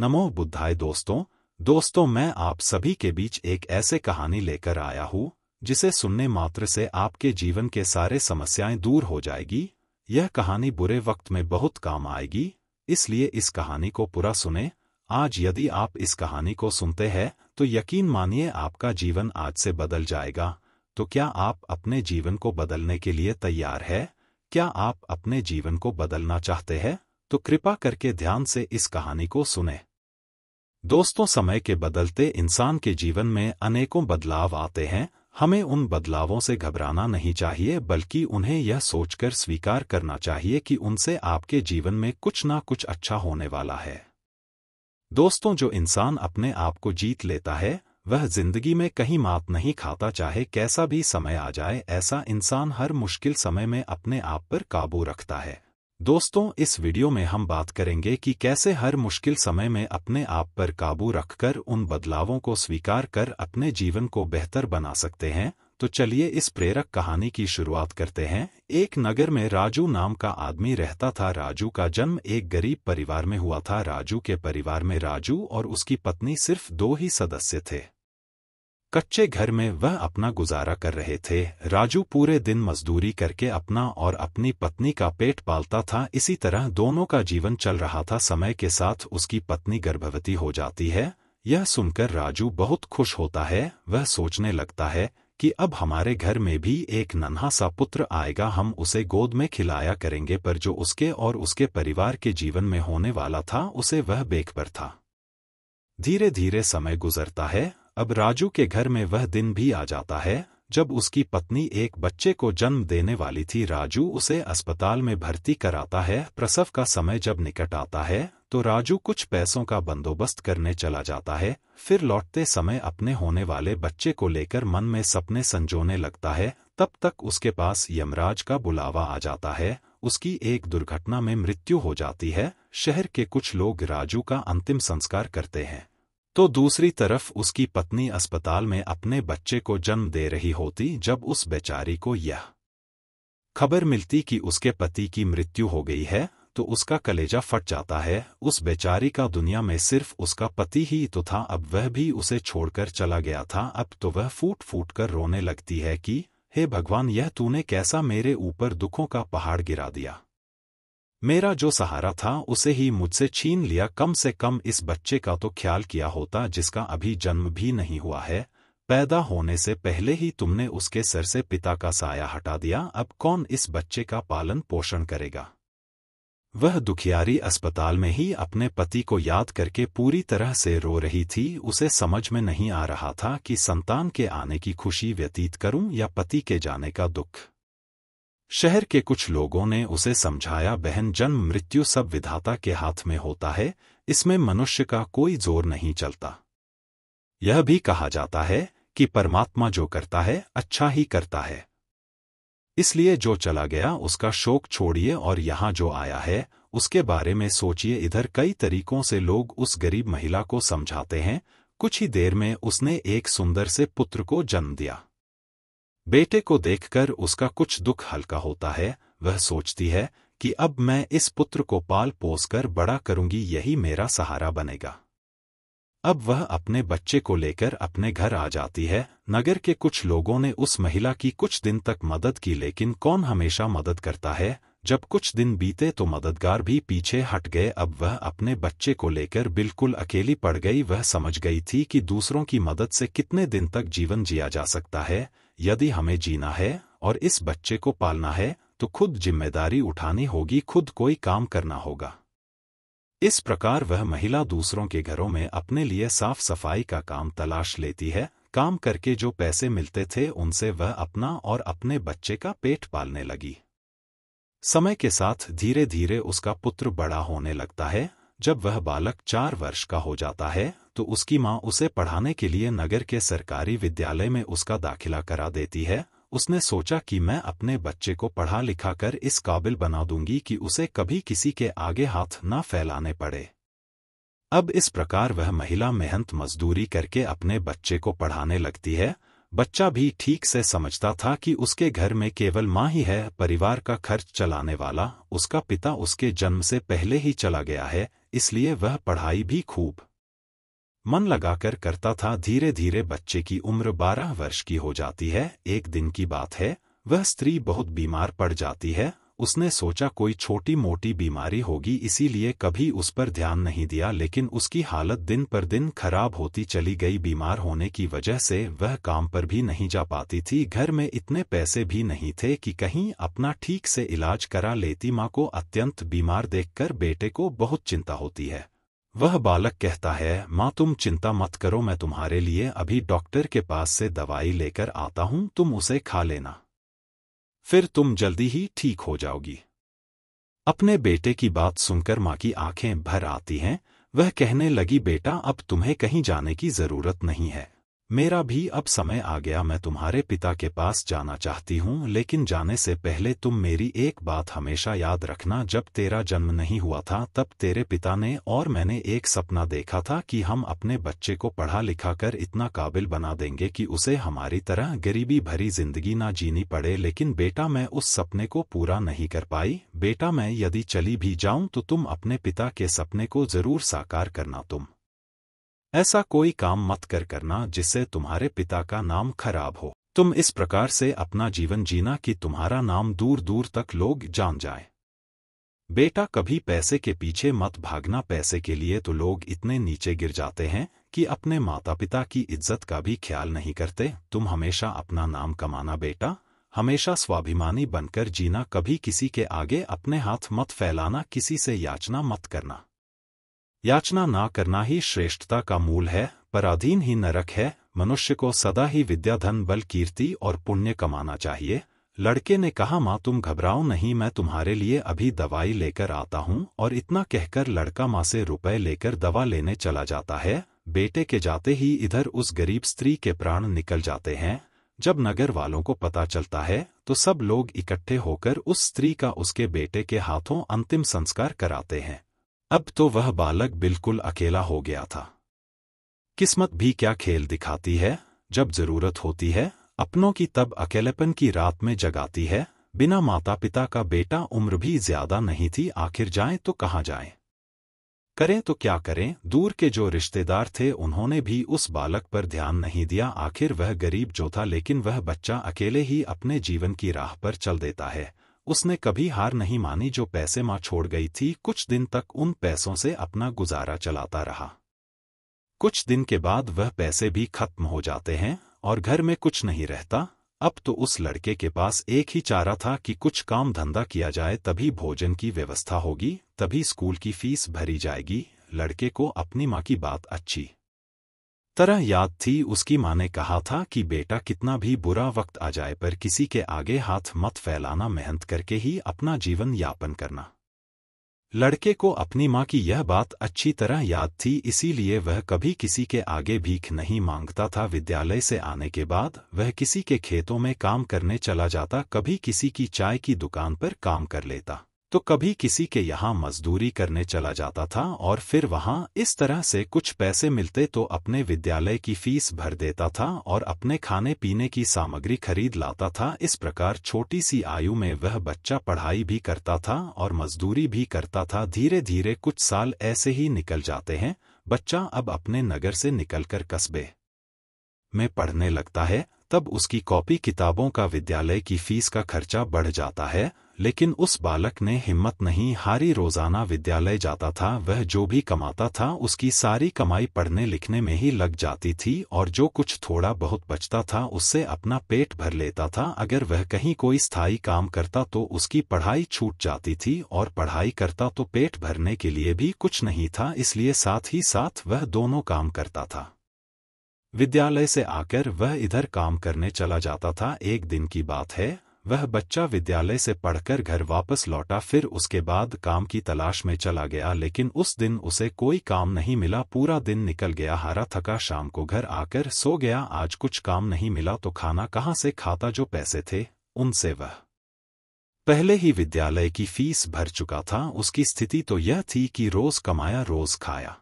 नमो बुद्धाय दोस्तों दोस्तों मैं आप सभी के बीच एक ऐसे कहानी लेकर आया हूँ जिसे सुनने मात्र से आपके जीवन के सारे समस्याएं दूर हो जाएगी यह कहानी बुरे वक्त में बहुत काम आएगी इसलिए इस कहानी को पूरा सुने आज यदि आप इस कहानी को सुनते हैं तो यकीन मानिए आपका जीवन आज से बदल जाएगा तो क्या आप अपने जीवन को बदलने के लिए तैयार है क्या आप अपने जीवन को बदलना चाहते हैं तो कृपा करके ध्यान से इस कहानी को सुने दोस्तों समय के बदलते इंसान के जीवन में अनेकों बदलाव आते हैं हमें उन बदलावों से घबराना नहीं चाहिए बल्कि उन्हें यह सोचकर स्वीकार करना चाहिए कि उनसे आपके जीवन में कुछ ना कुछ अच्छा होने वाला है दोस्तों जो इंसान अपने आप को जीत लेता है वह जिंदगी में कहीं मात नहीं खाता चाहे कैसा भी समय आ जाए ऐसा इंसान हर मुश्किल समय में अपने आप पर काबू रखता है दोस्तों इस वीडियो में हम बात करेंगे कि कैसे हर मुश्किल समय में अपने आप पर काबू रखकर उन बदलावों को स्वीकार कर अपने जीवन को बेहतर बना सकते हैं तो चलिए इस प्रेरक कहानी की शुरुआत करते हैं एक नगर में राजू नाम का आदमी रहता था राजू का जन्म एक गरीब परिवार में हुआ था राजू के परिवार में राजू और उसकी पत्नी सिर्फ दो ही सदस्य थे कच्चे घर में वह अपना गुजारा कर रहे थे राजू पूरे दिन मजदूरी करके अपना और अपनी पत्नी का पेट पालता था इसी तरह दोनों का जीवन चल रहा था समय के साथ उसकी पत्नी गर्भवती हो जाती है यह सुनकर राजू बहुत खुश होता है वह सोचने लगता है कि अब हमारे घर में भी एक नन्हा सा पुत्र आएगा हम उसे गोद में खिलाया करेंगे पर जो उसके और उसके परिवार के जीवन में होने वाला था उसे वह बेख पर था धीरे धीरे समय गुजरता है अब राजू के घर में वह दिन भी आ जाता है जब उसकी पत्नी एक बच्चे को जन्म देने वाली थी राजू उसे अस्पताल में भर्ती कराता है प्रसव का समय जब निकट आता है तो राजू कुछ पैसों का बंदोबस्त करने चला जाता है फिर लौटते समय अपने होने वाले बच्चे को लेकर मन में सपने संजोने लगता है तब तक उसके पास यमराज का बुलावा आ जाता है उसकी एक दुर्घटना में मृत्यु हो जाती है शहर के कुछ लोग राजू का अंतिम संस्कार करते हैं तो दूसरी तरफ उसकी पत्नी अस्पताल में अपने बच्चे को जन्म दे रही होती जब उस बेचारी को यह खबर मिलती कि उसके पति की मृत्यु हो गई है तो उसका कलेजा फट जाता है उस बेचारी का दुनिया में सिर्फ उसका पति ही तो था अब वह भी उसे छोड़कर चला गया था अब तो वह फूट फूट कर रोने लगती है कि हे भगवान यह तूने कैसा मेरे ऊपर दुखों का पहाड़ गिरा दिया मेरा जो सहारा था उसे ही मुझसे छीन लिया कम से कम इस बच्चे का तो ख्याल किया होता जिसका अभी जन्म भी नहीं हुआ है पैदा होने से पहले ही तुमने उसके सर से पिता का साया हटा दिया अब कौन इस बच्चे का पालन पोषण करेगा वह दुखियारी अस्पताल में ही अपने पति को याद करके पूरी तरह से रो रही थी उसे समझ में नहीं आ रहा था कि संतान के आने की खुशी व्यतीत करूं या पति के जाने का दुख शहर के कुछ लोगों ने उसे समझाया बहन जन्म मृत्यु सब विधाता के हाथ में होता है इसमें मनुष्य का कोई जोर नहीं चलता यह भी कहा जाता है कि परमात्मा जो करता है अच्छा ही करता है इसलिए जो चला गया उसका शोक छोड़िए और यहाँ जो आया है उसके बारे में सोचिए इधर कई तरीकों से लोग उस गरीब महिला को समझाते हैं कुछ ही देर में उसने एक सुंदर से पुत्र को जन्म दिया बेटे को देखकर उसका कुछ दुख हल्का होता है वह सोचती है कि अब मैं इस पुत्र को पाल पोस कर बड़ा करूंगी यही मेरा सहारा बनेगा अब वह अपने बच्चे को लेकर अपने घर आ जाती है नगर के कुछ लोगों ने उस महिला की कुछ दिन तक मदद की लेकिन कौन हमेशा मदद करता है जब कुछ दिन बीते तो मददगार भी पीछे हट गए अब वह अपने बच्चे को लेकर बिल्कुल अकेली पड़ गई वह समझ गई थी कि दूसरों की मदद से कितने दिन तक जीवन जिया जा सकता है यदि हमें जीना है और इस बच्चे को पालना है तो खुद जिम्मेदारी उठानी होगी खुद कोई काम करना होगा इस प्रकार वह महिला दूसरों के घरों में अपने लिए साफ सफाई का काम तलाश लेती है काम करके जो पैसे मिलते थे उनसे वह अपना और अपने बच्चे का पेट पालने लगी समय के साथ धीरे धीरे उसका पुत्र बड़ा होने लगता है जब वह बालक चार वर्ष का हो जाता है तो उसकी माँ उसे पढ़ाने के लिए नगर के सरकारी विद्यालय में उसका दाखिला करा देती है उसने सोचा कि मैं अपने बच्चे को पढ़ा लिखा कर इस काबिल बना दूंगी कि उसे कभी किसी के आगे हाथ न फैलाने पड़े अब इस प्रकार वह महिला मेहनत मजदूरी करके अपने बच्चे को पढ़ाने लगती है बच्चा भी ठीक से समझता था कि उसके घर में केवल माँ ही है परिवार का खर्च चलाने वाला उसका पिता उसके जन्म से पहले ही चला गया है इसलिए वह पढ़ाई भी खूब मन लगाकर करता था धीरे धीरे बच्चे की उम्र बारह वर्ष की हो जाती है एक दिन की बात है वह स्त्री बहुत बीमार पड़ जाती है उसने सोचा कोई छोटी मोटी बीमारी होगी इसीलिए कभी उस पर ध्यान नहीं दिया लेकिन उसकी हालत दिन पर दिन खराब होती चली गई बीमार होने की वजह से वह काम पर भी नहीं जा पाती थी घर में इतने पैसे भी नहीं थे कि कहीं अपना ठीक से इलाज करा लेती माँ को अत्यंत बीमार देखकर बेटे को बहुत चिंता होती है वह बालक कहता है माँ तुम चिंता मत करो मैं तुम्हारे लिए अभी डॉक्टर के पास से दवाई लेकर आता हूँ तुम उसे खा लेना फिर तुम जल्दी ही ठीक हो जाओगी अपने बेटे की बात सुनकर माँ की आंखें भर आती हैं वह कहने लगी बेटा अब तुम्हें कहीं जाने की जरूरत नहीं है मेरा भी अब समय आ गया मैं तुम्हारे पिता के पास जाना चाहती हूँ लेकिन जाने से पहले तुम मेरी एक बात हमेशा याद रखना जब तेरा जन्म नहीं हुआ था तब तेरे पिता ने और मैंने एक सपना देखा था कि हम अपने बच्चे को पढ़ा लिखा कर इतना काबिल बना देंगे कि उसे हमारी तरह गरीबी भरी जिंदगी ना जीनी पड़े लेकिन बेटा मैं उस सपने को पूरा नहीं कर पाई बेटा मैं यदि चली भी जाऊँ तो तुम अपने पिता के सपने को जरूर साकार करना तुम ऐसा कोई काम मत कर करना जिससे तुम्हारे पिता का नाम खराब हो तुम इस प्रकार से अपना जीवन जीना कि तुम्हारा नाम दूर दूर तक लोग जान जाए बेटा कभी पैसे के पीछे मत भागना पैसे के लिए तो लोग इतने नीचे गिर जाते हैं कि अपने माता पिता की इज्जत का भी ख्याल नहीं करते तुम हमेशा अपना नाम कमाना बेटा हमेशा स्वाभिमानी बनकर जीना कभी किसी के आगे अपने हाथ मत फैलाना किसी से याचना मत करना याचना ना करना ही श्रेष्ठता का मूल है पराधीन ही नरक है मनुष्य को सदा ही विद्या धन बल कीर्ति और पुण्य कमाना चाहिए लड़के ने कहा माँ तुम घबराओ नहीं मैं तुम्हारे लिए अभी दवाई लेकर आता हूँ और इतना कहकर लड़का माँ से रुपए लेकर दवा लेने चला जाता है बेटे के जाते ही इधर उस गरीब स्त्री के प्राण निकल जाते हैं जब नगर वालों को पता चलता है तो सब लोग इकट्ठे होकर उस स्त्री का उसके बेटे के हाथों अंतिम संस्कार कराते हैं अब तो वह बालक बिल्कुल अकेला हो गया था किस्मत भी क्या खेल दिखाती है जब जरूरत होती है अपनों की तब अकेलेपन की रात में जगाती है बिना माता पिता का बेटा उम्र भी ज्यादा नहीं थी आखिर जाए तो कहाँ जाए करें तो क्या करें दूर के जो रिश्तेदार थे उन्होंने भी उस बालक पर ध्यान नहीं दिया आखिर वह गरीब जो था लेकिन वह बच्चा अकेले ही अपने जीवन की राह पर चल देता है उसने कभी हार नहीं मानी जो पैसे माँ छोड़ गई थी कुछ दिन तक उन पैसों से अपना गुजारा चलाता रहा कुछ दिन के बाद वह पैसे भी खत्म हो जाते हैं और घर में कुछ नहीं रहता अब तो उस लड़के के पास एक ही चारा था कि कुछ काम धंधा किया जाए तभी भोजन की व्यवस्था होगी तभी स्कूल की फीस भरी जाएगी लड़के को अपनी माँ की बात अच्छी तरह याद थी उसकी माँ ने कहा था कि बेटा कितना भी बुरा वक्त आ जाए पर किसी के आगे हाथ मत फैलाना मेहनत करके ही अपना जीवन यापन करना लड़के को अपनी माँ की यह बात अच्छी तरह याद थी इसीलिए वह कभी किसी के आगे भीख नहीं मांगता था विद्यालय से आने के बाद वह किसी के खेतों में काम करने चला जाता कभी किसी की चाय की दुकान पर काम कर लेता तो कभी किसी के यहाँ मजदूरी करने चला जाता था और फिर वहाँ इस तरह से कुछ पैसे मिलते तो अपने विद्यालय की फीस भर देता था और अपने खाने पीने की सामग्री खरीद लाता था इस प्रकार छोटी सी आयु में वह बच्चा पढ़ाई भी करता था और मजदूरी भी करता था धीरे धीरे कुछ साल ऐसे ही निकल जाते हैं बच्चा अब अपने नगर से निकलकर कस्बे में पढ़ने लगता है तब उसकी कॉपी किताबों का विद्यालय की फीस का खर्चा बढ़ जाता है लेकिन उस बालक ने हिम्मत नहीं हारी रोजाना विद्यालय जाता था वह जो भी कमाता था उसकी सारी कमाई पढ़ने लिखने में ही लग जाती थी और जो कुछ थोड़ा बहुत बचता था उससे अपना पेट भर लेता था अगर वह कहीं कोई स्थायी काम करता तो उसकी पढ़ाई छूट जाती थी और पढ़ाई करता तो पेट भरने के लिए भी कुछ नहीं था इसलिए साथ ही साथ वह दोनों काम करता था विद्यालय से आकर वह इधर काम करने चला जाता था एक दिन की बात है वह बच्चा विद्यालय से पढ़कर घर वापस लौटा फिर उसके बाद काम की तलाश में चला गया लेकिन उस दिन उसे कोई काम नहीं मिला पूरा दिन निकल गया हारा थका शाम को घर आकर सो गया आज कुछ काम नहीं मिला तो खाना कहाँ से खाता जो पैसे थे उनसे वह पहले ही विद्यालय की फीस भर चुका था उसकी स्थिति तो यह थी कि रोज कमाया रोज खाया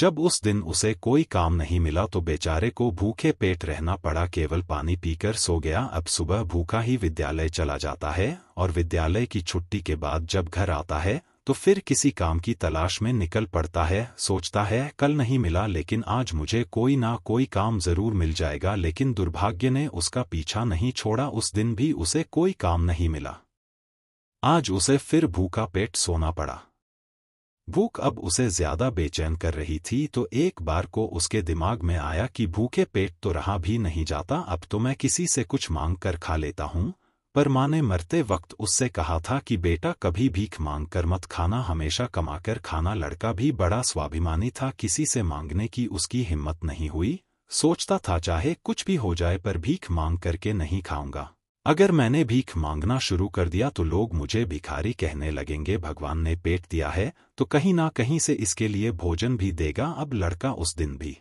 जब उस दिन उसे कोई काम नहीं मिला तो बेचारे को भूखे पेट रहना पड़ा केवल पानी पीकर सो गया अब सुबह भूखा ही विद्यालय चला जाता है और विद्यालय की छुट्टी के बाद जब घर आता है तो फिर किसी काम की तलाश में निकल पड़ता है सोचता है कल नहीं मिला लेकिन आज मुझे कोई ना कोई काम जरूर मिल जाएगा लेकिन दुर्भाग्य ने उसका पीछा नहीं छोड़ा उस दिन भी उसे कोई काम नहीं मिला आज उसे फिर भूखा पेट सोना पड़ा भूख अब उसे ज्यादा बेचैन कर रही थी तो एक बार को उसके दिमाग में आया कि भूखे पेट तो रहा भी नहीं जाता अब तो मैं किसी से कुछ मांग कर खा लेता हूँ पर माँ ने मरते वक्त उससे कहा था कि बेटा कभी भीख मांग कर मत खाना हमेशा कमाकर खाना लड़का भी बड़ा स्वाभिमानी था किसी से मांगने की उसकी हिम्मत नहीं हुई सोचता था चाहे कुछ भी हो जाए पर भीख मांग करके नहीं खाऊंगा अगर मैंने भीख मांगना शुरू कर दिया तो लोग मुझे भिखारी कहने लगेंगे भगवान ने पेट दिया है तो कहीं ना कहीं से इसके लिए भोजन भी देगा अब लड़का उस दिन भी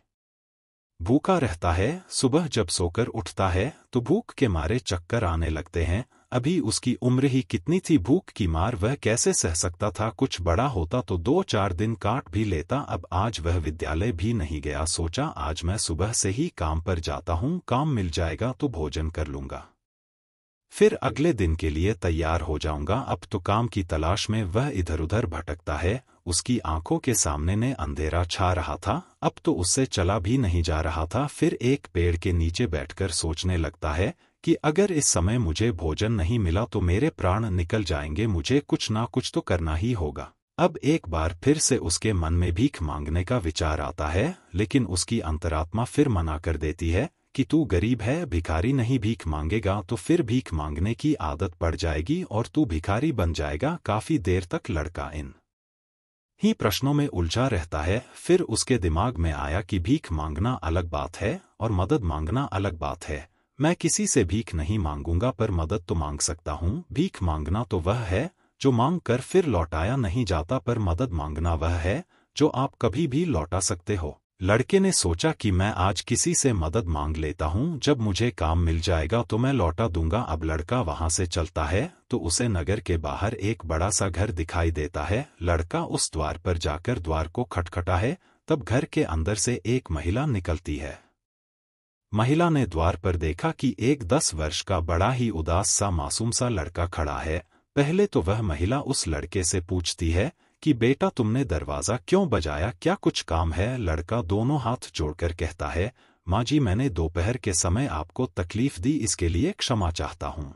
भूखा रहता है सुबह जब सोकर उठता है तो भूख के मारे चक्कर आने लगते हैं अभी उसकी उम्र ही कितनी थी भूख की मार वह कैसे सह सकता था कुछ बड़ा होता तो दो चार दिन काट भी लेता अब आज वह विद्यालय भी नहीं गया सोचा आज मैं सुबह से ही काम पर जाता हूँ काम मिल जाएगा तो भोजन कर लूँगा फिर अगले दिन के लिए तैयार हो जाऊंगा अब तो काम की तलाश में वह इधर उधर भटकता है उसकी आंखों के सामने ने अंधेरा छा रहा था अब तो उससे चला भी नहीं जा रहा था फिर एक पेड़ के नीचे बैठकर सोचने लगता है कि अगर इस समय मुझे भोजन नहीं मिला तो मेरे प्राण निकल जाएंगे मुझे कुछ ना कुछ तो करना ही होगा अब एक बार फिर से उसके मन में भीख मांगने का विचार आता है लेकिन उसकी अंतरात्मा फिर मना कर देती है कि तू गरीब है भिखारी नहीं भीख मांगेगा तो फिर भीख मांगने की आदत पड़ जाएगी और तू भिखारी बन जाएगा काफी देर तक लड़का इन ही प्रश्नों में उलझा रहता है फिर उसके दिमाग में आया कि भीख मांगना अलग बात है और मदद मांगना अलग बात है मैं किसी से भीख नहीं मांगूंगा पर मदद तो मांग सकता हूँ भीख मांगना तो वह है जो मांग कर फिर लौटाया नहीं जाता पर मदद मांगना वह है जो आप कभी भी लौटा सकते हो लड़के ने सोचा कि मैं आज किसी से मदद मांग लेता हूँ जब मुझे काम मिल जाएगा तो मैं लौटा दूंगा अब लड़का वहाँ से चलता है तो उसे नगर के बाहर एक बड़ा सा घर दिखाई देता है लड़का उस द्वार पर जाकर द्वार को खटखटा है तब घर के अंदर से एक महिला निकलती है महिला ने द्वार पर देखा कि एक दस वर्ष का बड़ा ही उदास सा मासूम सा लड़का खड़ा है पहले तो वह महिला उस लड़के से पूछती है कि बेटा तुमने दरवाज़ा क्यों बजाया क्या कुछ काम है लड़का दोनों हाथ जोड़कर कहता है माँ जी मैंने दोपहर के समय आपको तकलीफ दी इसके लिए क्षमा चाहता हूँ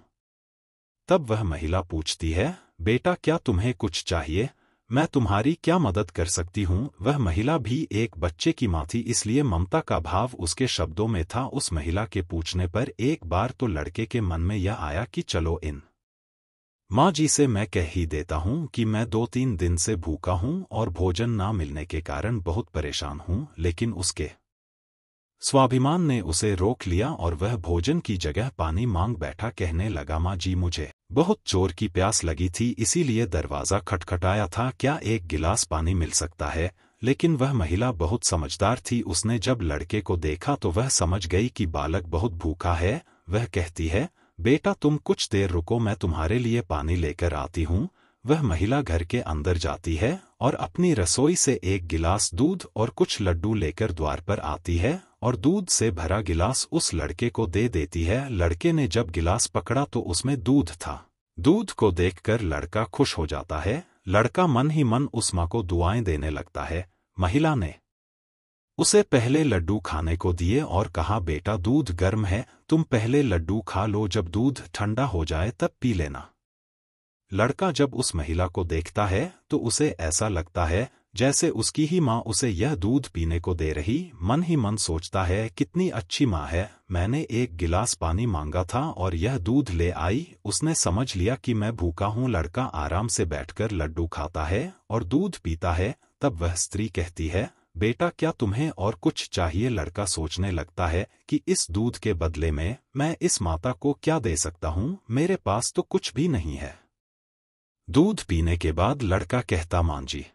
तब वह महिला पूछती है बेटा क्या तुम्हें कुछ चाहिए मैं तुम्हारी क्या मदद कर सकती हूँ वह महिला भी एक बच्चे की माँ थी इसलिए ममता का भाव उसके शब्दों में था उस महिला के पूछने पर एक बार तो लड़के के मन में यह आया कि चलो इन माँ जी से मैं कह ही देता हूँ कि मैं दो तीन दिन से भूखा हूँ और भोजन ना मिलने के कारण बहुत परेशान हूँ लेकिन उसके स्वाभिमान ने उसे रोक लिया और वह भोजन की जगह पानी मांग बैठा कहने लगा माँ जी मुझे बहुत चोर की प्यास लगी थी इसीलिए दरवाज़ा खटखटाया था क्या एक गिलास पानी मिल सकता है लेकिन वह महिला बहुत समझदार थी उसने जब लड़के को देखा तो वह समझ गई कि बालक बहुत भूखा है वह कहती है बेटा तुम कुछ देर रुको मैं तुम्हारे लिए पानी लेकर आती हूँ वह महिला घर के अंदर जाती है और अपनी रसोई से एक गिलास दूध और कुछ लड्डू लेकर द्वार पर आती है और दूध से भरा गिलास उस लड़के को दे देती है लड़के ने जब गिलास पकड़ा तो उसमें दूध था दूध को देखकर लड़का खुश हो जाता है लड़का मन ही मन उस माँ को दुआएं देने लगता है महिला ने उसे पहले लड्डू खाने को दिए और कहा बेटा दूध गर्म है तुम पहले लड्डू खा लो जब दूध ठंडा हो जाए तब पी लेना लड़का जब उस महिला को देखता है तो उसे ऐसा लगता है जैसे उसकी ही माँ उसे यह दूध पीने को दे रही मन ही मन सोचता है कितनी अच्छी माँ है मैंने एक गिलास पानी मांगा था और यह दूध ले आई उसने समझ लिया कि मैं भूखा हूँ लड़का आराम से बैठकर लड्डू खाता है और दूध पीता है तब वह स्त्री कहती है बेटा क्या तुम्हें और कुछ चाहिए लड़का सोचने लगता है कि इस दूध के बदले में मैं इस माता को क्या दे सकता हूँ मेरे पास तो कुछ भी नहीं है दूध पीने के बाद लड़का कहता मांझी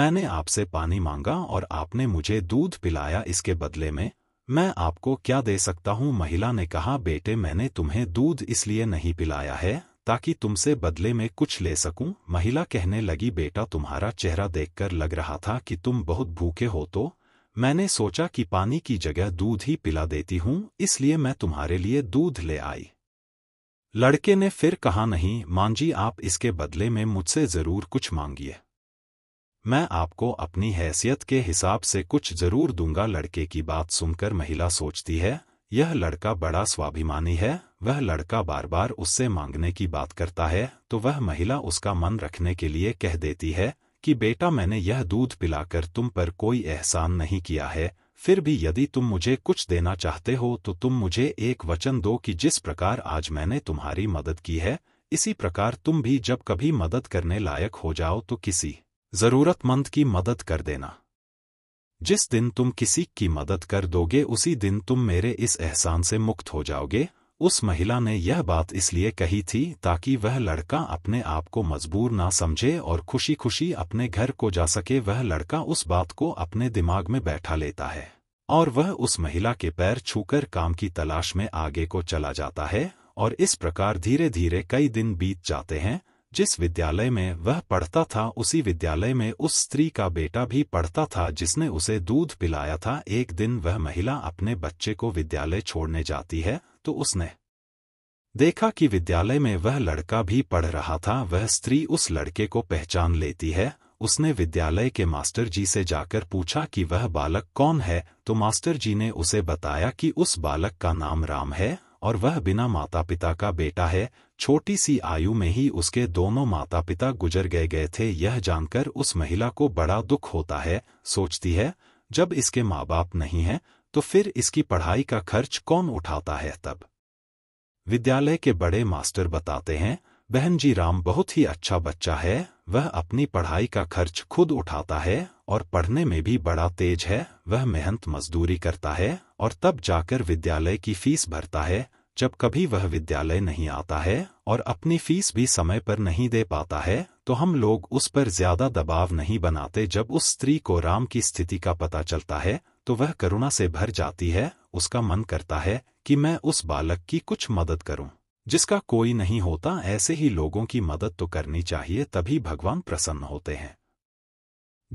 मैंने आपसे पानी मांगा और आपने मुझे दूध पिलाया इसके बदले में मैं आपको क्या दे सकता हूँ महिला ने कहा बेटे मैंने तुम्हें दूध इसलिए नहीं पिलाया है ताकि तुमसे बदले में कुछ ले सकूं महिला कहने लगी बेटा तुम्हारा चेहरा देखकर लग रहा था कि तुम बहुत भूखे हो तो मैंने सोचा कि पानी की जगह दूध ही पिला देती हूं इसलिए मैं तुम्हारे लिए दूध ले आई लड़के ने फिर कहा नहीं मांझी आप इसके बदले में मुझसे ज़रूर कुछ मांगिए मैं आपको अपनी हैसियत के हिसाब से कुछ ज़रूर दूंगा लड़के की बात सुनकर महिला सोचती है यह लड़का बड़ा स्वाभिमानी है वह लड़का बार बार उससे मांगने की बात करता है तो वह महिला उसका मन रखने के लिए कह देती है कि बेटा मैंने यह दूध पिलाकर तुम पर कोई एहसान नहीं किया है फिर भी यदि तुम मुझे कुछ देना चाहते हो तो तुम मुझे एक वचन दो कि जिस प्रकार आज मैंने तुम्हारी मदद की है इसी प्रकार तुम भी जब कभी मदद करने लायक हो जाओ तो किसी ज़रूरतमंद की मदद कर देना जिस दिन तुम किसी की मदद कर दोगे उसी दिन तुम मेरे इस एहसान से मुक्त हो जाओगे उस महिला ने यह बात इसलिए कही थी ताकि वह लड़का अपने आप को मजबूर ना समझे और खुशी खुशी अपने घर को जा सके वह लड़का उस बात को अपने दिमाग में बैठा लेता है और वह उस महिला के पैर छूकर काम की तलाश में आगे को चला जाता है और इस प्रकार धीरे धीरे कई दिन बीत जाते हैं जिस विद्यालय में वह पढ़ता था उसी विद्यालय में उस स्त्री का बेटा भी पढ़ता था जिसने उसे दूध पिलाया था एक दिन वह महिला अपने बच्चे को विद्यालय छोड़ने जाती है तो उसने देखा कि विद्यालय में वह लड़का भी पढ़ रहा था वह स्त्री उस लड़के को पहचान लेती है उसने विद्यालय के मास्टर जी से जाकर पूछा कि वह बालक कौन है तो मास्टर जी ने उसे बताया कि उस बालक का नाम राम है और वह बिना माता पिता का बेटा है छोटी सी आयु में ही उसके दोनों माता पिता गुजर गए गए थे यह जानकर उस महिला को बड़ा दुख होता है सोचती है जब इसके माँ बाप नहीं है तो फिर इसकी पढ़ाई का खर्च कौन उठाता है तब विद्यालय के बड़े मास्टर बताते हैं बहन जी राम बहुत ही अच्छा बच्चा है वह अपनी पढ़ाई का खर्च खुद उठाता है और पढ़ने में भी बड़ा तेज है वह मेहनत मजदूरी करता है और तब जाकर विद्यालय की फीस भरता है जब कभी वह विद्यालय नहीं आता है और अपनी फीस भी समय पर नहीं दे पाता है तो हम लोग उस पर ज्यादा दबाव नहीं बनाते जब उस स्त्री को राम की स्थिति का पता चलता है तो वह करुणा से भर जाती है उसका मन करता है कि मैं उस बालक की कुछ मदद करूं जिसका कोई नहीं होता ऐसे ही लोगों की मदद तो करनी चाहिए तभी भगवान प्रसन्न होते हैं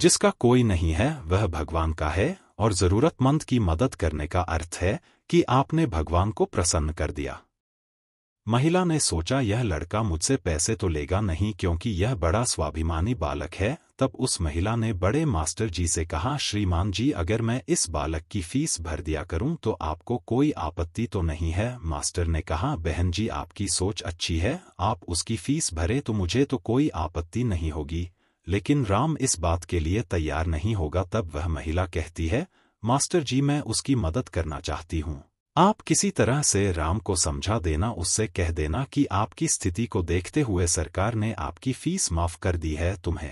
जिसका कोई नहीं है वह भगवान का है और ज़रूरतमंद की मदद करने का अर्थ है कि आपने भगवान को प्रसन्न कर दिया महिला ने सोचा यह लड़का मुझसे पैसे तो लेगा नहीं क्योंकि यह बड़ा स्वाभिमानी बालक है तब उस महिला ने बड़े मास्टर जी से कहा श्रीमान जी अगर मैं इस बालक की फीस भर दिया करूं तो आपको कोई आपत्ति तो नहीं है मास्टर ने कहा बहन जी आपकी सोच अच्छी है आप उसकी फीस भरे तो मुझे तो कोई आपत्ति नहीं होगी लेकिन राम इस बात के लिए तैयार नहीं होगा तब वह महिला कहती है मास्टर जी मैं उसकी मदद करना चाहती हूँ आप किसी तरह से राम को समझा देना उससे कह देना कि आपकी स्थिति को देखते हुए सरकार ने आपकी फीस माफ कर दी है तुम्हें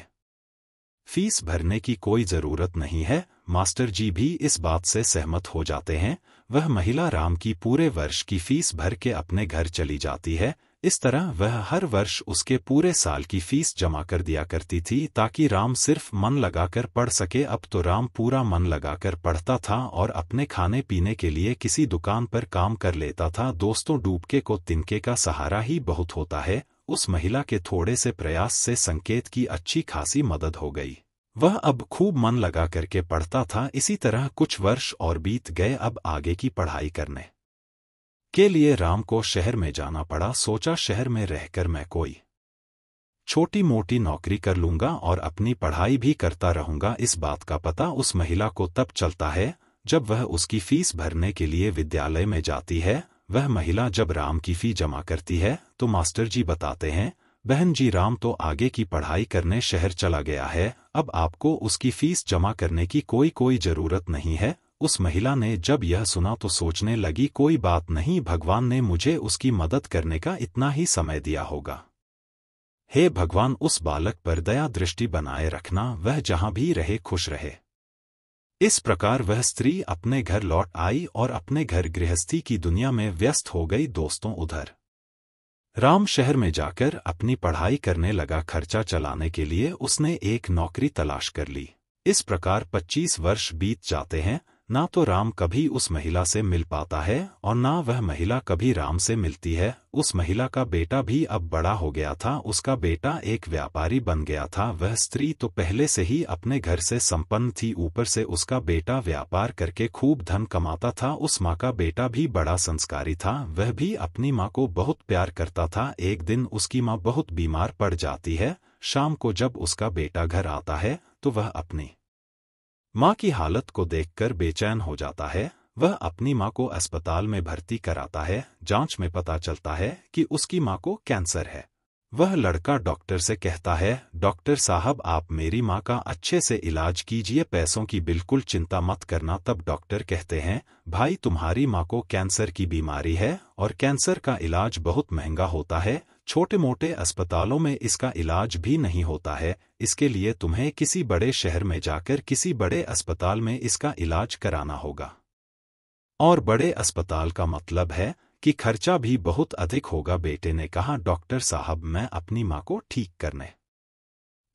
फीस भरने की कोई जरूरत नहीं है मास्टर जी भी इस बात से सहमत हो जाते हैं वह महिला राम की पूरे वर्ष की फीस भर के अपने घर चली जाती है इस तरह वह हर वर्ष उसके पूरे साल की फीस जमा कर दिया करती थी ताकि राम सिर्फ मन लगाकर पढ़ सके अब तो राम पूरा मन लगाकर पढ़ता था और अपने खाने पीने के लिए किसी दुकान पर काम कर लेता था दोस्तों डूबके को तिनके का सहारा ही बहुत होता है उस महिला के थोड़े से प्रयास से संकेत की अच्छी खासी मदद हो गई वह अब खूब मन लगा करके पढ़ता था इसी तरह कुछ वर्ष और बीत गए अब आगे की पढ़ाई करने के लिए राम को शहर में जाना पड़ा सोचा शहर में रहकर मैं कोई छोटी मोटी नौकरी कर लूंगा और अपनी पढ़ाई भी करता रहूंगा इस बात का पता उस महिला को तब चलता है जब वह उसकी फीस भरने के लिए विद्यालय में जाती है वह महिला जब राम की फी जमा करती है तो मास्टर जी बताते हैं बहन जी राम तो आगे की पढ़ाई करने शहर चला गया है अब आपको उसकी फीस जमा करने की कोई कोई जरूरत नहीं है उस महिला ने जब यह सुना तो सोचने लगी कोई बात नहीं भगवान ने मुझे उसकी मदद करने का इतना ही समय दिया होगा हे भगवान उस बालक पर दया दृष्टि बनाए रखना वह जहां भी रहे खुश रहे इस प्रकार वह स्त्री अपने घर लौट आई और अपने घर गृहस्थी की दुनिया में व्यस्त हो गई दोस्तों उधर राम शहर में जाकर अपनी पढ़ाई करने लगा खर्चा चलाने के लिए उसने एक नौकरी तलाश कर ली इस प्रकार 25 वर्ष बीत जाते हैं ना तो राम कभी उस महिला से मिल पाता है और ना वह महिला कभी राम से मिलती है उस महिला का बेटा भी अब बड़ा हो गया था उसका बेटा एक व्यापारी बन गया था वह स्त्री तो पहले से ही अपने घर से संपन्न थी ऊपर से उसका बेटा व्यापार करके खूब धन कमाता था उस माँ का बेटा भी बड़ा संस्कारी था वह भी अपनी माँ को बहुत प्यार करता था एक दिन उसकी माँ बहुत बीमार पड़ जाती है शाम को जब उसका बेटा घर आता है तो वह अपनी माँ की हालत को देखकर बेचैन हो जाता है वह अपनी माँ को अस्पताल में भर्ती कराता है जांच में पता चलता है कि उसकी माँ को कैंसर है वह लड़का डॉक्टर से कहता है डॉक्टर साहब आप मेरी माँ का अच्छे से इलाज कीजिए पैसों की बिल्कुल चिंता मत करना तब डॉक्टर कहते हैं भाई तुम्हारी माँ को कैंसर की बीमारी है और कैंसर का इलाज बहुत महंगा होता है छोटे मोटे अस्पतालों में इसका इलाज भी नहीं होता है इसके लिए तुम्हें किसी बड़े शहर में जाकर किसी बड़े अस्पताल में इसका इलाज कराना होगा और बड़े अस्पताल का मतलब है कि खर्चा भी बहुत अधिक होगा बेटे ने कहा डॉक्टर साहब मैं अपनी माँ को ठीक करने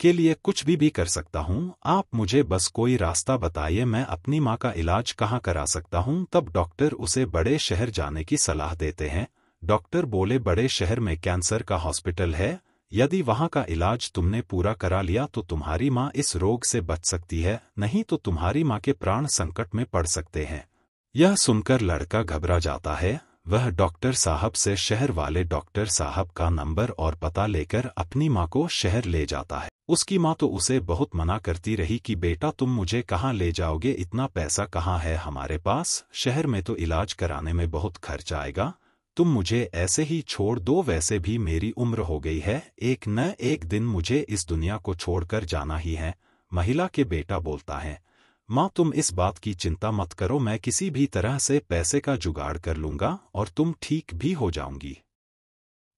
के लिए कुछ भी भी कर सकता हूँ आप मुझे बस कोई रास्ता बताइए मैं अपनी माँ का इलाज कहाँ करा सकता हूँ तब डॉक्टर उसे बड़े शहर जाने की सलाह देते हैं डॉक्टर बोले बड़े शहर में कैंसर का हॉस्पिटल है यदि वहां का इलाज तुमने पूरा करा लिया तो तुम्हारी माँ इस रोग से बच सकती है नहीं तो तुम्हारी माँ के प्राण संकट में पड़ सकते हैं यह सुनकर लड़का घबरा जाता है वह डॉक्टर साहब से शहर वाले डॉक्टर साहब का नंबर और पता लेकर अपनी माँ को शहर ले जाता है उसकी माँ तो उसे बहुत मना करती रही कि बेटा तुम मुझे कहाँ ले जाओगे इतना पैसा कहाँ है हमारे पास शहर में तो इलाज कराने में बहुत खर्च आएगा तुम मुझे ऐसे ही छोड़ दो वैसे भी मेरी उम्र हो गई है एक न एक दिन मुझे इस दुनिया को छोड़कर जाना ही है महिला के बेटा बोलता है माँ तुम इस बात की चिंता मत करो मैं किसी भी तरह से पैसे का जुगाड़ कर लूंगा और तुम ठीक भी हो जाऊंगी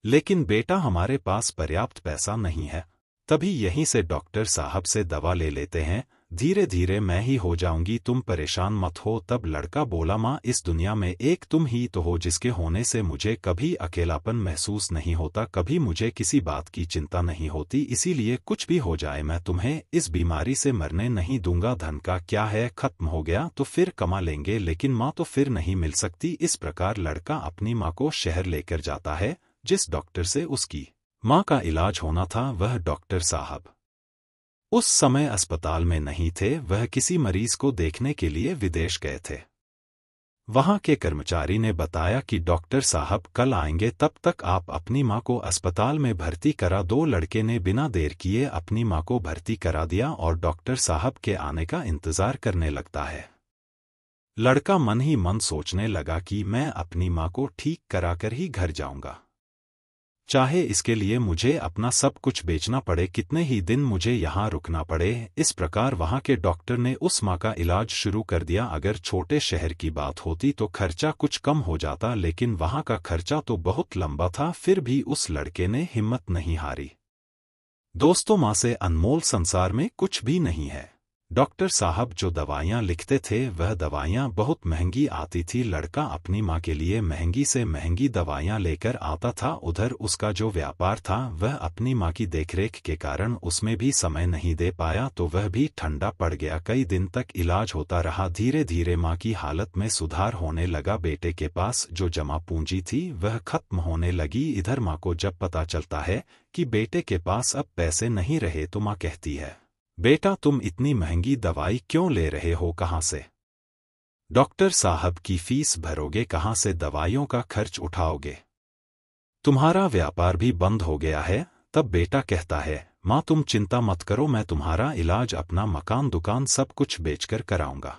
लेकिन बेटा हमारे पास पर्याप्त पैसा नहीं है तभी यहीं से डॉक्टर साहब से दवा ले लेते हैं धीरे धीरे मैं ही हो जाऊंगी तुम परेशान मत हो तब लड़का बोला माँ इस दुनिया में एक तुम ही तो हो जिसके होने से मुझे कभी अकेलापन महसूस नहीं होता कभी मुझे किसी बात की चिंता नहीं होती इसीलिए कुछ भी हो जाए मैं तुम्हें इस बीमारी से मरने नहीं दूंगा धन का क्या है खत्म हो गया तो फिर कमा लेंगे लेकिन माँ तो फिर नहीं मिल सकती इस प्रकार लड़का अपनी माँ को शहर लेकर जाता है जिस डॉक्टर से उसकी माँ का इलाज होना था वह डॉक्टर साहब उस समय अस्पताल में नहीं थे वह किसी मरीज को देखने के लिए विदेश गए थे वहां के कर्मचारी ने बताया कि डॉक्टर साहब कल आएंगे तब तक आप अपनी मां को अस्पताल में भर्ती करा दो लड़के ने बिना देर किए अपनी मां को भर्ती करा दिया और डॉक्टर साहब के आने का इंतजार करने लगता है लड़का मन ही मन सोचने लगा कि मैं अपनी मां को ठीक कराकर ही घर जाऊंगा चाहे इसके लिए मुझे अपना सब कुछ बेचना पड़े कितने ही दिन मुझे यहाँ रुकना पड़े इस प्रकार वहाँ के डॉक्टर ने उस माँ का इलाज शुरू कर दिया अगर छोटे शहर की बात होती तो खर्चा कुछ कम हो जाता लेकिन वहाँ का खर्चा तो बहुत लंबा था फिर भी उस लड़के ने हिम्मत नहीं हारी दोस्तों माँ से अनमोल संसार में कुछ भी नहीं है डॉक्टर साहब जो दवाइयाँ लिखते थे वह दवाइयाँ बहुत महंगी आती थी लड़का अपनी माँ के लिए महंगी से महंगी दवाइयाँ लेकर आता था उधर उसका जो व्यापार था वह अपनी माँ की देखरेख के कारण उसमें भी समय नहीं दे पाया तो वह भी ठंडा पड़ गया कई दिन तक इलाज होता रहा धीरे धीरे माँ की हालत में सुधार होने लगा बेटे के पास जो जमा पूंजी थी वह खत्म होने लगी इधर माँ को जब पता चलता है कि बेटे के पास अब पैसे नहीं रहे तो माँ कहती है बेटा तुम इतनी महंगी दवाई क्यों ले रहे हो कहां से डॉक्टर साहब की फीस भरोगे कहाँ से दवाइयों का खर्च उठाओगे तुम्हारा व्यापार भी बंद हो गया है तब बेटा कहता है माँ तुम चिंता मत करो मैं तुम्हारा इलाज अपना मकान दुकान सब कुछ बेचकर कराऊंगा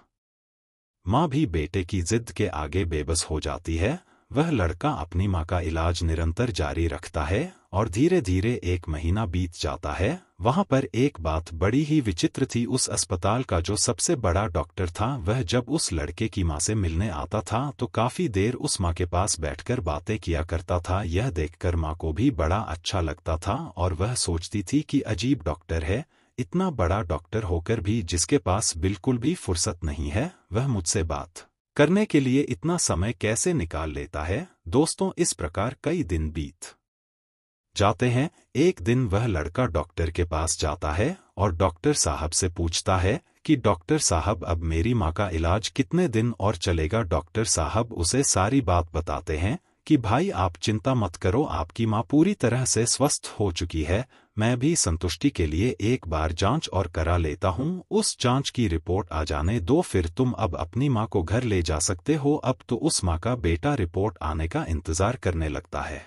माँ भी बेटे की जिद के आगे बेबस हो जाती है वह लड़का अपनी माँ का इलाज निरंतर जारी रखता है और धीरे धीरे एक महीना बीत जाता है वहां पर एक बात बड़ी ही विचित्र थी उस अस्पताल का जो सबसे बड़ा डॉक्टर था वह जब उस लड़के की माँ से मिलने आता था तो काफी देर उस माँ के पास बैठकर बातें किया करता था यह देखकर माँ को भी बड़ा अच्छा लगता था और वह सोचती थी कि अजीब डॉक्टर है इतना बड़ा डॉक्टर होकर भी जिसके पास बिल्कुल भी फुर्सत नहीं है वह मुझसे बात करने के लिए इतना समय कैसे निकाल लेता है दोस्तों इस प्रकार कई दिन बीत जाते हैं एक दिन वह लड़का डॉक्टर के पास जाता है और डॉक्टर साहब से पूछता है कि डॉक्टर साहब अब मेरी माँ का इलाज कितने दिन और चलेगा डॉक्टर साहब उसे सारी बात बताते हैं कि भाई आप चिंता मत करो आपकी माँ पूरी तरह से स्वस्थ हो चुकी है मैं भी संतुष्टि के लिए एक बार जांच और करा लेता हूँ उस जांच की रिपोर्ट आ जाने दो फिर तुम अब अपनी माँ को घर ले जा सकते हो अब तो उस माँ का बेटा रिपोर्ट आने का इंतजार करने लगता है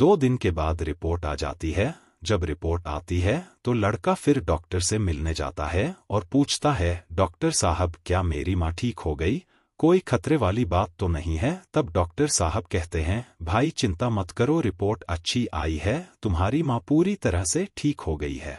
दो दिन के बाद रिपोर्ट आ जाती है जब रिपोर्ट आती है तो लड़का फिर डॉक्टर से मिलने जाता है और पूछता है डॉक्टर साहब क्या मेरी माँ ठीक हो गई कोई खतरे वाली बात तो नहीं है तब डॉक्टर साहब कहते हैं भाई चिंता मत करो रिपोर्ट अच्छी आई है तुम्हारी माँ पूरी तरह से ठीक हो गई है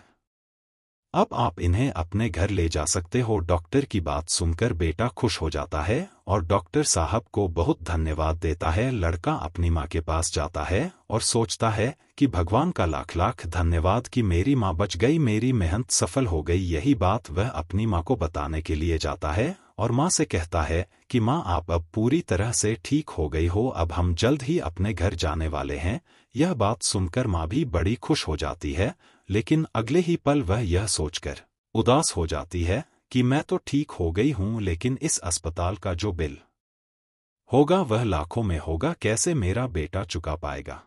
अब आप इन्हें अपने घर ले जा सकते हो डॉक्टर की बात सुनकर बेटा खुश हो जाता है और डॉक्टर साहब को बहुत धन्यवाद देता है लड़का अपनी माँ के पास जाता है और सोचता है कि भगवान का लाख लाख धन्यवाद कि मेरी माँ बच गई मेरी मेहनत सफल हो गई यही बात वह अपनी माँ को बताने के लिए जाता है और माँ से कहता है कि माँ आप अब पूरी तरह से ठीक हो गई हो अब हम जल्द ही अपने घर जाने वाले हैं यह बात सुनकर माँ भी बड़ी खुश हो जाती है लेकिन अगले ही पल वह यह सोचकर उदास हो जाती है कि मैं तो ठीक हो गई हूं लेकिन इस अस्पताल का जो बिल होगा वह लाखों में होगा कैसे मेरा बेटा चुका पाएगा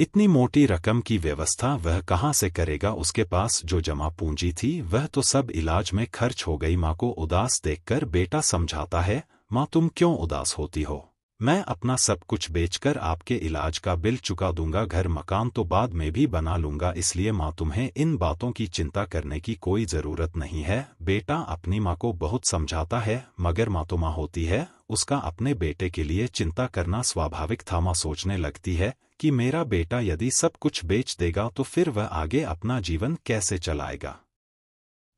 इतनी मोटी रकम की व्यवस्था वह कहाँ से करेगा उसके पास जो जमा पूंजी थी वह तो सब इलाज में खर्च हो गई माँ को उदास देखकर बेटा समझाता है माँ तुम क्यों उदास होती हो मैं अपना सब कुछ बेचकर आपके इलाज का बिल चुका दूंगा घर मकान तो बाद में भी बना लूंगा इसलिए माँ तुम्हें इन बातों की चिंता करने की कोई ज़रूरत नहीं है बेटा अपनी माँ को बहुत समझाता है मगर माँ तो माँ होती है उसका अपने बेटे के लिए चिंता करना स्वाभाविक था माँ सोचने लगती है कि मेरा बेटा यदि सब कुछ बेच देगा तो फिर वह आगे अपना जीवन कैसे चलाएगा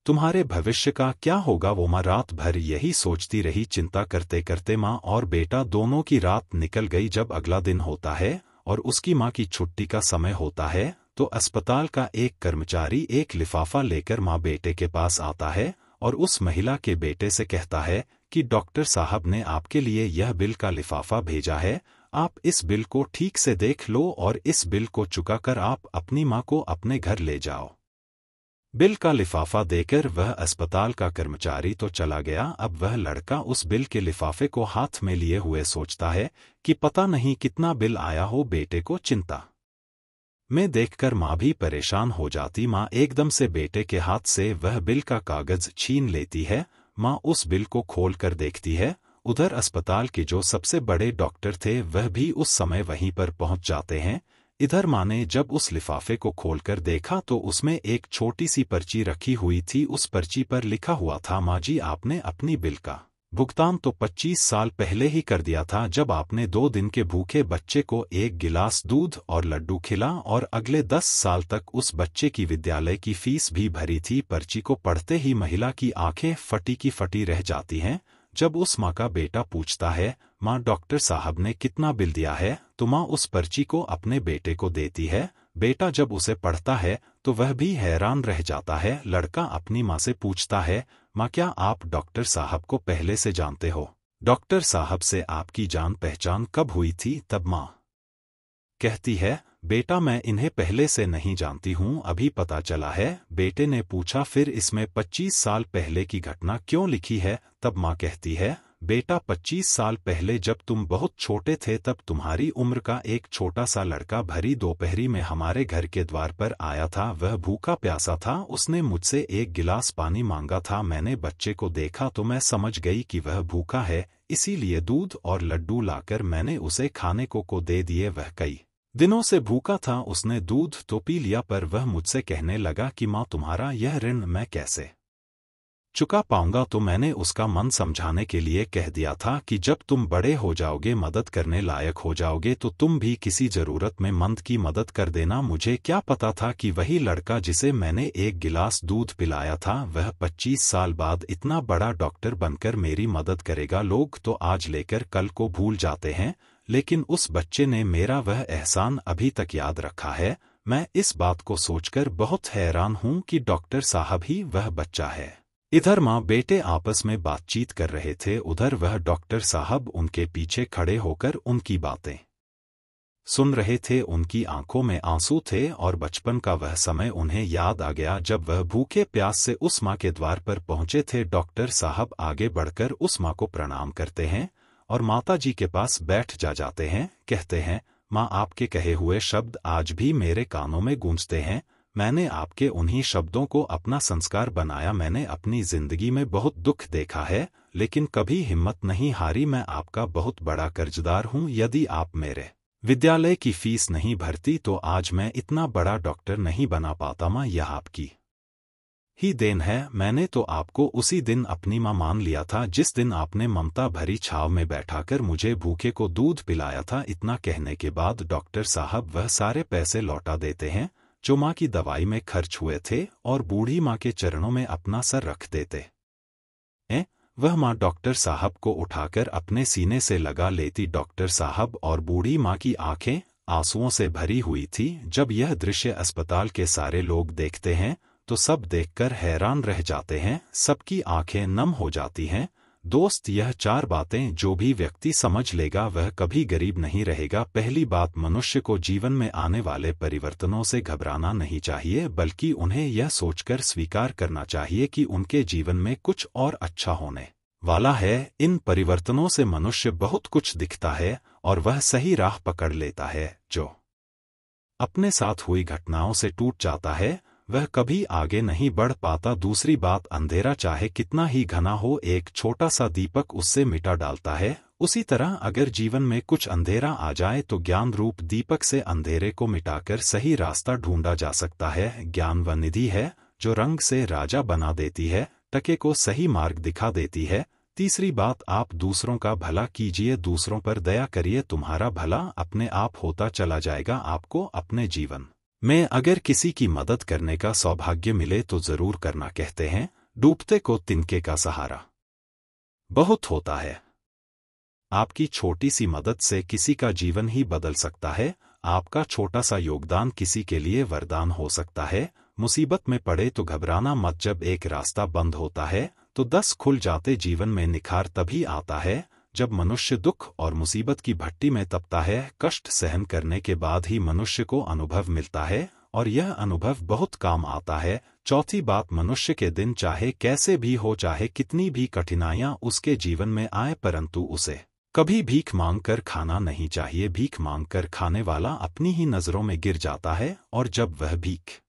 तुम्हारे भविष्य का क्या होगा वो माँ रात भर यही सोचती रही चिंता करते करते माँ और बेटा दोनों की रात निकल गई जब अगला दिन होता है और उसकी माँ की छुट्टी का समय होता है तो अस्पताल का एक कर्मचारी एक लिफाफा लेकर माँ बेटे के पास आता है और उस महिला के बेटे से कहता है कि डॉक्टर साहब ने आपके लिए यह बिल का लिफाफा भेजा है आप इस बिल को ठीक से देख लो और इस बिल को चुकाकर आप अपनी माँ को अपने घर ले जाओ बिल का लिफाफा देकर वह अस्पताल का कर्मचारी तो चला गया अब वह लड़का उस बिल के लिफाफे को हाथ में लिए हुए सोचता है कि पता नहीं कितना बिल आया हो बेटे को चिंता मैं देखकर माँ भी परेशान हो जाती माँ एकदम से बेटे के हाथ से वह बिल का कागज छीन लेती है माँ उस बिल को खोल कर देखती है उधर अस्पताल के जो सबसे बड़े डॉक्टर थे वह भी उस समय वहीं पर पहुंच जाते हैं इधर माँ ने जब उस लिफाफे को खोलकर देखा तो उसमें एक छोटी सी पर्ची रखी हुई थी उस पर्ची पर लिखा हुआ था माँ जी आपने अपनी बिल का भुगतान तो 25 साल पहले ही कर दिया था जब आपने दो दिन के भूखे बच्चे को एक गिलास दूध और लड्डू खिला और अगले 10 साल तक उस बच्चे की विद्यालय की फीस भी भरी थी पर्ची को पढ़ते ही महिला की आंखें फटी की फटी रह जाती हैं जब उस माँ का बेटा पूछता है माँ डॉक्टर साहब ने कितना बिल दिया है तो माँ उस पर्ची को अपने बेटे को देती है बेटा जब उसे पढ़ता है तो वह भी हैरान रह जाता है लड़का अपनी माँ से पूछता है माँ क्या आप डॉक्टर साहब को पहले से जानते हो डॉक्टर साहब से आपकी जान पहचान कब हुई थी तब माँ कहती है बेटा मैं इन्हें पहले से नहीं जानती हूँ अभी पता चला है बेटे ने पूछा फिर इसमें 25 साल पहले की घटना क्यों लिखी है तब माँ कहती है बेटा 25 साल पहले जब तुम बहुत छोटे थे तब तुम्हारी उम्र का एक छोटा सा लड़का भरी दोपहरी में हमारे घर के द्वार पर आया था वह भूखा प्यासा था उसने मुझसे एक गिलास पानी मांगा था मैंने बच्चे को देखा तो मैं समझ गई कि वह भूखा है इसीलिए दूध और लड्डू लाकर मैंने उसे खाने को को दे दिए वह कई दिनों से भूखा था उसने दूध तो पी लिया पर वह मुझसे कहने लगा कि माँ तुम्हारा यह ऋण मैं कैसे चुका पाऊंगा तो मैंने उसका मन समझाने के लिए कह दिया था कि जब तुम बड़े हो जाओगे मदद करने लायक हो जाओगे तो तुम भी किसी जरूरत में मंद की मदद कर देना मुझे क्या पता था कि वही लड़का जिसे मैंने एक गिलास दूध पिलाया था वह 25 साल बाद इतना बड़ा डॉक्टर बनकर मेरी मदद करेगा लोग तो आज लेकर कल को भूल जाते हैं लेकिन उस बच्चे ने मेरा वह एहसान अभी तक याद रखा है मैं इस बात को सोचकर बहुत हैरान हूं कि डॉक्टर साहब ही वह बच्चा है इधर माँ बेटे आपस में बातचीत कर रहे थे उधर वह डॉक्टर साहब उनके पीछे खड़े होकर उनकी बातें सुन रहे थे उनकी आंखों में आंसू थे और बचपन का वह समय उन्हें याद आ गया जब वह भूखे प्यास से उस माँ के द्वार पर पहुंचे थे डॉक्टर साहब आगे बढ़कर उस माँ को प्रणाम करते हैं और माता जी के पास बैठ जा जाते हैं कहते हैं माँ आपके कहे हुए शब्द आज भी मेरे कानों में गूंजते हैं मैंने आपके उन्हीं शब्दों को अपना संस्कार बनाया मैंने अपनी जिंदगी में बहुत दुख देखा है लेकिन कभी हिम्मत नहीं हारी मैं आपका बहुत बड़ा कर्जदार हूँ यदि आप मेरे विद्यालय की फीस नहीं भरती तो आज मैं इतना बड़ा डॉक्टर नहीं बना पाता माँ यह आपकी ही देन है मैंने तो आपको उसी दिन अपनी माँ मान लिया था जिस दिन आपने ममता भरी छाव में बैठाकर मुझे भूखे को दूध पिलाया था इतना कहने के बाद डॉक्टर साहब वह सारे पैसे लौटा देते हैं जो माँ की दवाई में खर्च हुए थे और बूढ़ी माँ के चरणों में अपना सर रख देते ए वह माँ डॉक्टर साहब को उठाकर अपने सीने से लगा लेती डॉक्टर साहब और बूढ़ी माँ की आंखें आंसुओं से भरी हुई थी जब यह दृश्य अस्पताल के सारे लोग देखते हैं तो सब देखकर हैरान रह जाते हैं सबकी आंखें नम हो जाती हैं दोस्त यह चार बातें जो भी व्यक्ति समझ लेगा वह कभी गरीब नहीं रहेगा पहली बात मनुष्य को जीवन में आने वाले परिवर्तनों से घबराना नहीं चाहिए बल्कि उन्हें यह सोचकर स्वीकार करना चाहिए कि उनके जीवन में कुछ और अच्छा होने वाला है इन परिवर्तनों से मनुष्य बहुत कुछ दिखता है और वह सही राह पकड़ लेता है जो अपने साथ हुई घटनाओं से टूट जाता है वह कभी आगे नहीं बढ़ पाता दूसरी बात अंधेरा चाहे कितना ही घना हो एक छोटा सा दीपक उससे मिटा डालता है उसी तरह अगर जीवन में कुछ अंधेरा आ जाए तो ज्ञान रूप दीपक से अंधेरे को मिटाकर सही रास्ता ढूंढा जा सकता है ज्ञान व निधि है जो रंग से राजा बना देती है टके को सही मार्ग दिखा देती है तीसरी बात आप दूसरों का भला कीजिए दूसरों पर दया करिए तुम्हारा भला अपने आप होता चला जाएगा आपको अपने जीवन मैं अगर किसी की मदद करने का सौभाग्य मिले तो जरूर करना कहते हैं डूबते को तिनके का सहारा बहुत होता है आपकी छोटी सी मदद से किसी का जीवन ही बदल सकता है आपका छोटा सा योगदान किसी के लिए वरदान हो सकता है मुसीबत में पड़े तो घबराना मत जब एक रास्ता बंद होता है तो दस खुल जाते जीवन में निखार तभी आता है जब मनुष्य दुख और मुसीबत की भट्टी में तपता है कष्ट सहन करने के बाद ही मनुष्य को अनुभव मिलता है और यह अनुभव बहुत काम आता है चौथी बात मनुष्य के दिन चाहे कैसे भी हो चाहे कितनी भी कठिनाइयां उसके जीवन में आए परंतु उसे कभी भीख मांग कर खाना नहीं चाहिए भीख मांग कर खाने वाला अपनी ही नज़रों में गिर जाता है और जब वह भीख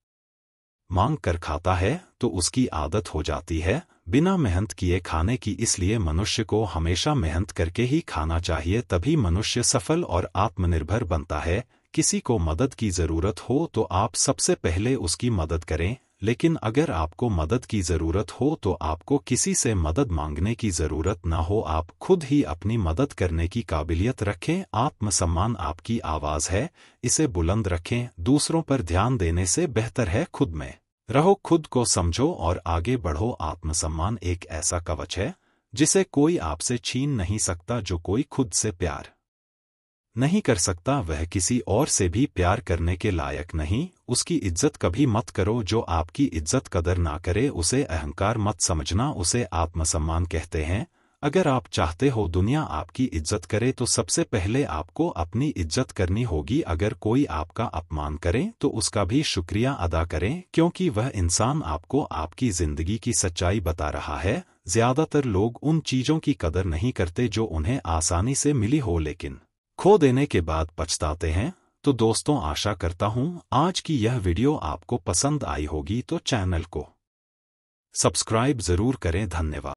मांग कर खाता है तो उसकी आदत हो जाती है बिना मेहनत किए खाने की इसलिए मनुष्य को हमेशा मेहनत करके ही खाना चाहिए तभी मनुष्य सफल और आत्मनिर्भर बनता है किसी को मदद की ज़रूरत हो तो आप सबसे पहले उसकी मदद करें लेकिन अगर आपको मदद की ज़रूरत हो तो आपको किसी से मदद मांगने की ज़रूरत न हो आप खुद ही अपनी मदद करने की काबिलियत रखें आत्मसम्मान आपकी आवाज़ है इसे बुलंद रखें दूसरों पर ध्यान देने से बेहतर है खुद में रहो खुद को समझो और आगे बढ़ो आत्मसम्मान एक ऐसा कवच है जिसे कोई आपसे छीन नहीं सकता जो कोई खुद से प्यार नहीं कर सकता वह किसी और से भी प्यार करने के लायक नहीं उसकी इज्जत कभी मत करो जो आपकी इज्जत कदर ना करे उसे अहंकार मत समझना उसे आत्मसम्मान कहते हैं अगर आप चाहते हो दुनिया आपकी इज्जत करे तो सबसे पहले आपको अपनी इज्जत करनी होगी अगर कोई आपका अपमान करे तो उसका भी शुक्रिया अदा करें क्योंकि वह इंसान आपको आपकी जिंदगी की सच्चाई बता रहा है ज्यादातर लोग उन चीजों की कदर नहीं करते जो उन्हें आसानी से मिली हो लेकिन खो देने के बाद पछताते हैं तो दोस्तों आशा करता हूं आज की यह वीडियो आपको पसंद आई होगी तो चैनल को सब्सक्राइब जरूर करें धन्यवाद